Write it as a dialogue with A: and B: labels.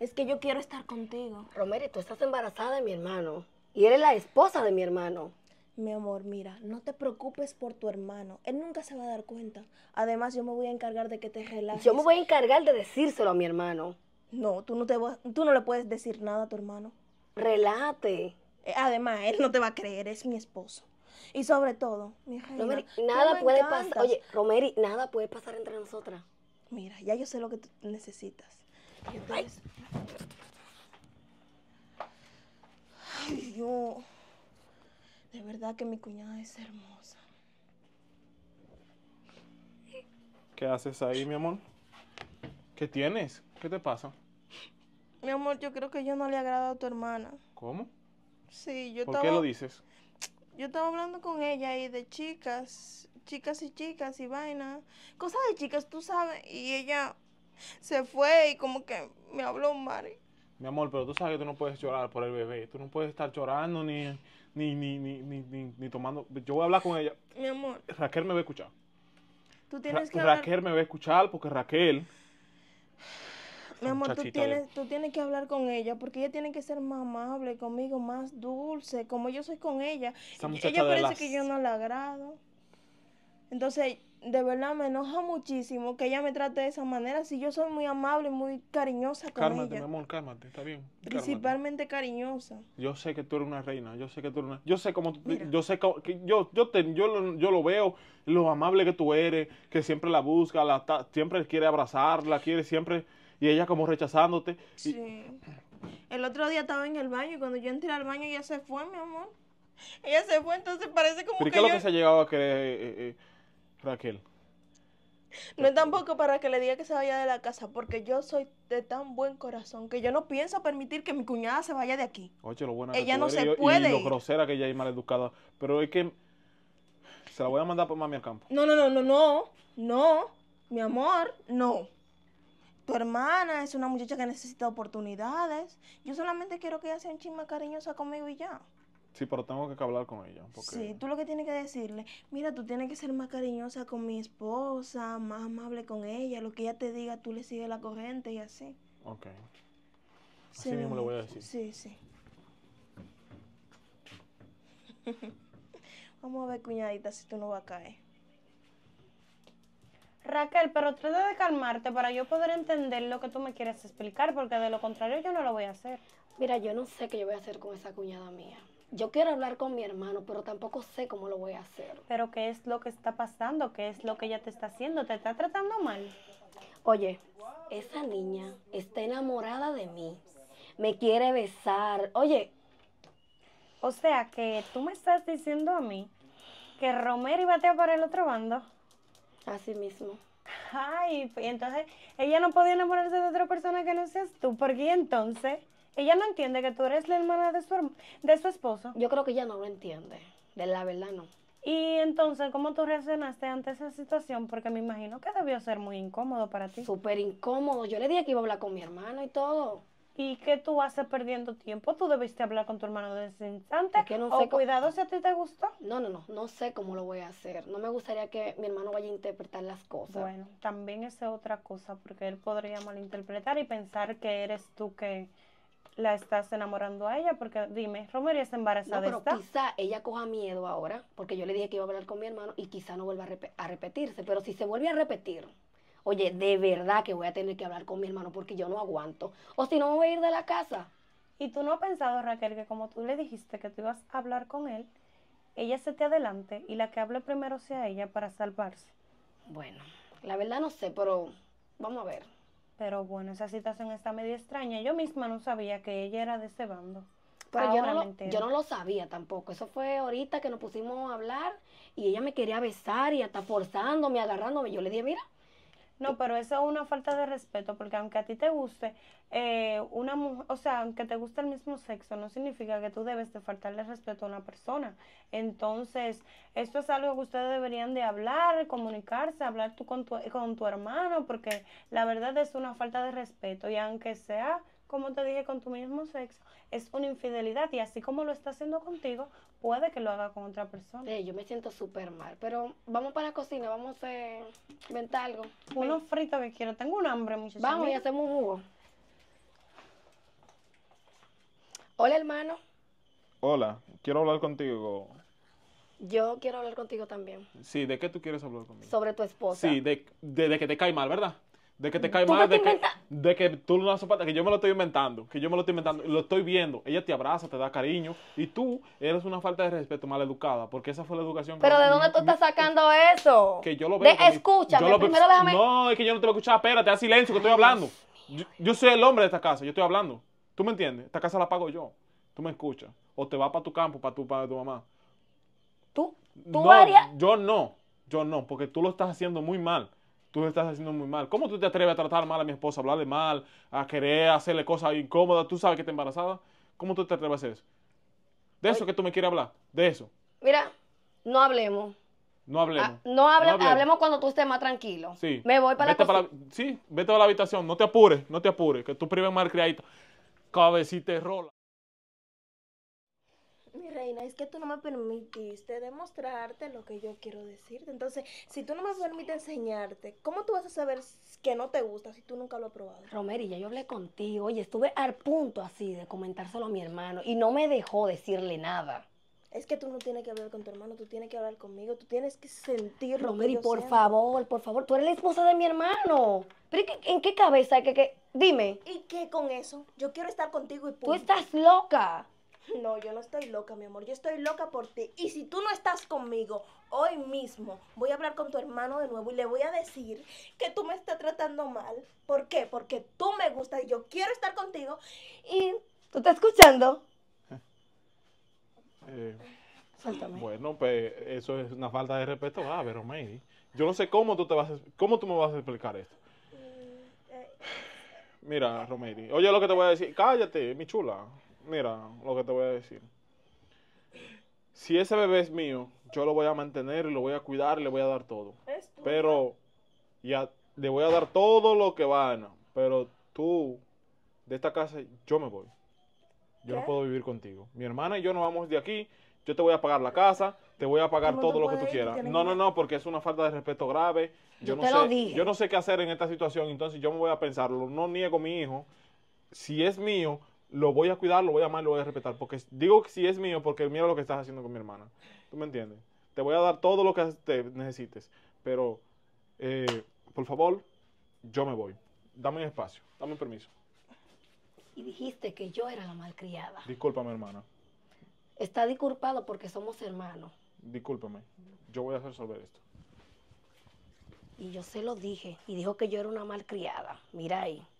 A: Es que yo quiero estar contigo. Romeri, tú estás embarazada de mi hermano. Y eres la esposa de mi hermano.
B: Mi amor, mira, no te preocupes por tu hermano. Él nunca se va a dar cuenta. Además, yo me voy a encargar de que te relajes. Yo me voy a
A: encargar de decírselo a mi hermano. No,
B: tú no, te tú no le puedes decir nada a tu hermano.
A: Relate. Eh, además, él no te
B: va a creer, es mi esposo. Y sobre todo,
A: mi hija. Romeri, nada puede pasar. Oye, Romeri, nada puede pasar entre nosotras.
B: Mira, ya yo sé lo que tú necesitas. que mi cuñada es hermosa.
C: ¿Qué haces ahí, mi amor? ¿Qué tienes? ¿Qué te pasa?
B: Mi amor, yo creo que yo no le agrado a tu hermana. ¿Cómo? Sí, yo ¿Por qué lo dices? Yo estaba hablando con ella y de chicas, chicas y chicas y vaina, cosas de chicas, tú sabes, y ella se fue y como que me habló mal.
C: Mi amor, pero tú sabes que tú no puedes llorar por el bebé. Tú no puedes estar llorando ni, ni, ni, ni, ni, tomando. Yo voy a hablar con ella. Mi amor. Raquel me va a escuchar.
B: Tú que Raquel
C: me va a escuchar porque Raquel.
B: Mi amor, tú tienes, tú tienes que hablar con ella porque ella tiene que ser más amable conmigo, más dulce, como yo soy con ella. Ella parece que yo no la agrado. Entonces, de verdad me enoja muchísimo que ella me trate de esa manera. Si yo soy muy amable muy cariñosa con ella. Cálmate, mi
C: amor, cálmate, está bien. Principalmente
B: cariñosa.
C: Yo sé que tú eres una reina, yo sé que tú eres una. Yo sé cómo. Yo sé yo, yo, te, yo, lo, yo lo veo, lo amable que tú eres, que siempre la busca, la, siempre quiere abrazarla, quiere siempre. Y ella como rechazándote.
B: Sí. El otro día estaba en el baño y cuando yo entré al baño ella se fue, mi amor. Ella se fue, entonces parece como que. ¿Qué lo que se ha
C: llegado a creer? Raquel.
B: No es tampoco para que le diga que se vaya de la casa, porque yo soy de tan buen corazón que yo no pienso permitir que mi cuñada se vaya de aquí.
C: Oye, lo buena ella no se puede. Y lo grosera que ella es mal educada. Pero es que se la voy a mandar por mami al campo.
B: No, no, no, no, no. No, mi amor, no. Tu hermana es una muchacha que necesita oportunidades. Yo solamente quiero que ella sea un chisme cariñosa conmigo y ya.
C: Sí, pero tengo que hablar con ella. Sí,
B: tú lo que tienes que decirle, mira, tú tienes que ser más cariñosa con mi esposa, más amable con ella, lo que ella te diga, tú le sigues la corriente y así. Ok. Así mismo le voy a decir. Sí, sí. Vamos a ver, cuñadita, si tú no vas a caer.
D: Raquel, pero trata de calmarte para yo poder entender lo que tú me quieres explicar, porque
A: de lo contrario yo no lo voy a hacer. Mira, yo no sé qué yo voy a hacer con esa cuñada mía yo quiero hablar con mi hermano, pero tampoco sé cómo lo voy a hacer. Pero ¿qué
D: es lo que está pasando? ¿Qué es lo que ella te está haciendo? ¿Te está tratando mal? Oye, esa niña
A: está enamorada de mí. Me quiere besar. Oye. O sea que
D: tú me estás diciendo a mí que Romero iba a para el otro bando. Así mismo. Ay, pues, entonces ella no podía enamorarse de otra persona que no seas tú. ¿Por qué entonces? Ella no entiende que tú eres la hermana de su, de su esposo. Yo creo que ella no lo entiende.
A: De la verdad, no.
D: Y entonces, ¿cómo tú reaccionaste ante esa situación? Porque me imagino que debió ser muy incómodo para ti. Súper incómodo. Yo le dije que iba a hablar con mi hermano y todo. ¿Y qué tú haces perdiendo tiempo? ¿Tú debiste hablar con tu hermano desde ese
A: instante? que no sé o, cuidado si a ti te gustó. No, no, no. No sé cómo lo voy a hacer. No me gustaría que mi hermano vaya a interpretar las cosas. Bueno,
D: también es otra cosa, porque él podría malinterpretar y pensar que eres tú que la estás enamorando a ella, porque dime, Romería está embarazada. No, pero
A: quizá ella coja miedo ahora, porque yo le dije que iba a hablar con mi hermano y quizá no vuelva a, repetirse, pero si se vuelve a repetir, oye, de verdad que voy a tener que hablar con mi hermano porque yo no aguanto, o si no me voy a ir de la casa. Y tú no has pensado, Raquel, que como tú le dijiste que tú ibas a hablar
D: con él, ella se te adelante y la que hable primero sea ella para salvarse. Bueno, la verdad no sé, pero vamos a ver. Pero bueno, esa situación está medio extraña. Yo misma no sabía que ella era de ese bando.
A: Pero yo no, lo, yo no lo sabía tampoco. Eso fue ahorita que nos pusimos a hablar y ella me quería besar y hasta forzándome, agarrándome. Yo le dije, mira, no, pero eso es una falta de respeto, porque aunque a ti te guste,
D: eh, una mujer, o sea, aunque te guste el mismo sexo, no significa que tú debes de faltarle respeto a una persona. Entonces, esto es algo que ustedes deberían de hablar, comunicarse, hablar tú con tu, con tu hermano, porque la verdad es una falta de respeto, y aunque sea como te dije, con tu mismo sexo, es una infidelidad y así como lo está haciendo contigo,
A: puede que lo haga con otra persona. Sí, yo me siento súper mal, pero vamos para la cocina, vamos a inventar algo. Unos fritos que quiero, tengo un hambre muchachos. Vamos y hacemos un jugo. Hola hermano.
C: Hola, quiero hablar contigo.
A: Yo quiero hablar contigo también.
C: Sí, ¿de qué tú quieres hablar conmigo?
A: Sobre tu esposa. Sí,
C: de, de que te cae mal, ¿verdad? de que te cae mal, de que, de que tú no haces que yo me lo estoy inventando, que yo me lo estoy inventando, lo estoy viendo. Ella te abraza, te da cariño y tú eres una falta de respeto mal educada, porque esa fue la educación. Pero ¿de dónde
A: tú estás sacando eso?
C: Que yo lo veo. escúchame, lo primero déjame. No, es que yo no te voy a escuchar, espérate, haz silencio que estoy hablando. Yo, soy el hombre de esta casa, yo estoy hablando. ¿Tú me entiendes? Esta casa la pago yo. Tú me escuchas. O te vas para tu campo, para tu padre, tu mamá. ¿Tú? ¿Tú Yo no, yo no, porque tú lo estás haciendo muy mal tú me estás haciendo muy mal. ¿Cómo tú te atreves a tratar mal a mi esposa, a hablarle mal, a querer hacerle cosas incómodas? Tú sabes que está embarazada. ¿Cómo tú te atreves a hacer eso? De eso que tú me quieres hablar, de eso.
A: Mira, no hablemos. No hablemos. Ah, no, hablemos. cuando tú estés más tranquilo.
C: Sí. Me voy para, la, para Sí, vete a la habitación. No te apures, no te apures. Que tú prives mal creadita. Cabecita rola.
B: Mi reina, es que tú no me permitiste demostrarte lo que yo quiero decirte. Entonces, si tú no me permites enseñarte, ¿cómo tú vas a saber que no te gusta si tú nunca lo has probado?
A: ya yo hablé contigo. Oye, estuve al punto así de comentárselo a mi hermano y no me dejó decirle nada.
B: Es que tú no tienes que hablar con tu hermano, tú tienes que hablar conmigo, tú tienes que sentir. y por
A: favor, por favor, tú eres la esposa de mi hermano. ¿Pero en qué cabeza? ¿Qué, qué? Dime.
B: ¿Y qué con eso? Yo quiero estar contigo y Tú estás
A: loca.
B: No, yo no estoy loca, mi amor. Yo estoy loca por ti. Y si tú no estás conmigo hoy mismo, voy a hablar con tu hermano de nuevo y le voy a decir que tú me estás tratando mal. ¿Por qué? Porque tú me gustas y yo quiero estar contigo. Y tú estás escuchando.
C: Eh, bueno, pues eso es una falta de respeto A ah, ver, Yo no sé cómo tú te vas cómo tú me vas a explicar esto. Mm, eh, Mira, Romery, oye lo que te voy a decir. Cállate, mi chula. Mira lo que te voy a decir. Si ese bebé es mío, yo lo voy a mantener, lo voy a cuidar, le voy a dar todo. pero ya le voy a dar todo lo que van. Pero tú, de esta casa, yo me voy. Yo no puedo vivir contigo. Mi hermana y yo nos vamos de aquí. Yo te voy a pagar la casa, te voy a pagar todo lo que tú quieras. No, no, no, porque es una falta de respeto grave.
A: Yo, no sé,
C: yo no sé qué hacer en esta situación, entonces yo me voy a pensarlo. No niego a mi hijo. Si es mío, lo voy a cuidar, lo voy a amar, lo voy a respetar. Porque digo que si es mío, porque mira lo que estás haciendo con mi hermana. ¿Tú me entiendes? Te voy a dar todo lo que te necesites. Pero, eh, por favor, yo me voy. Dame espacio, dame permiso.
A: Y dijiste que yo era la malcriada.
C: Discúlpame, hermana.
A: Está disculpado porque somos hermanos.
C: Discúlpame, yo voy a resolver esto.
A: Y yo se lo dije y dijo que yo era una malcriada. Mira ahí.